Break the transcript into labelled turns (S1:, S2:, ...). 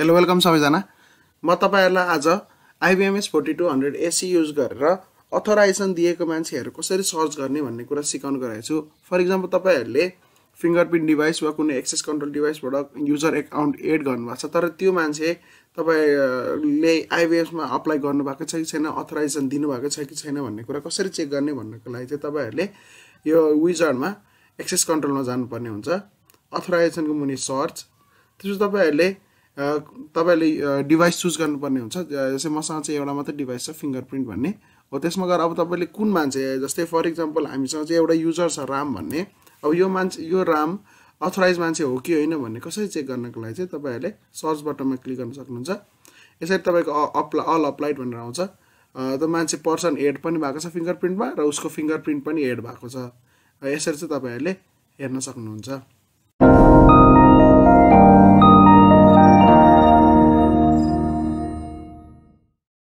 S1: hello welcome सबैजना म तपाईँहरूलाई आज IBMS forty two hundred AC use गरेर अथोराइजेसन दिएको मान्छेहरू कसरी सर्च गर्ने भन्ने कुरा सिकाउनु गरेको छु फर इक्जाम्पल तपाईँहरूले फिङ्गर प्रिन्ट डिभाइस वा कुनै एक्सेस कन्ट्रोल डिभाइसबाट युजर एकाउन्ट एड गर्नुभएको छ तर त्यो मान्छे तपाईँले आइबिएमएसमा अप्लाई गर्नुभएको छ कि छैन अथोराइजेसन दिनुभएको छ कि छैन भन्ने कुरा कसरी चेक गर्ने भन्नको लागि चाहिँ तपाईँहरूले यो विजरमा एक्सेस कन्ट्रोलमा जानुपर्ने हुन्छ अथोराइजेसनको मुनि सर्च त्यसपछि तपाईँहरूले तपाईँले डिभाइस चुज गर्नुपर्ने हुन्छ जस्तै मसँग चाहिँ एउटा मात्रै डिभाइस छ फिङ्गर प्रिन्ट भन्ने हो त्यसमा गएर अब तपाईँले कुन मान्छे जस्तै फर इक्जाम्पल हामीसँग चाहिँ एउटा युजर छ राम भन्ने अब यो मान्छे यो राम अथोराइज मान्छे हो कि होइन भन्ने कसरी चेक गर्नको लागि चाहिँ तपाईँहरूले सर्च बटनमा क्लिक गर्न सक्नुहुन्छ यसरी तपाईँको अप्ला अल अप्लाइड भनेर आउँछ त मान्छे पर्सन एड पनि भएको छ फिङ्गर प्रिन्टमा र उसको फिङ्गर प्रिन्ट पनि एड भएको छ यसरी चाहिँ तपाईँहरूले हेर्न सक्नुहुन्छ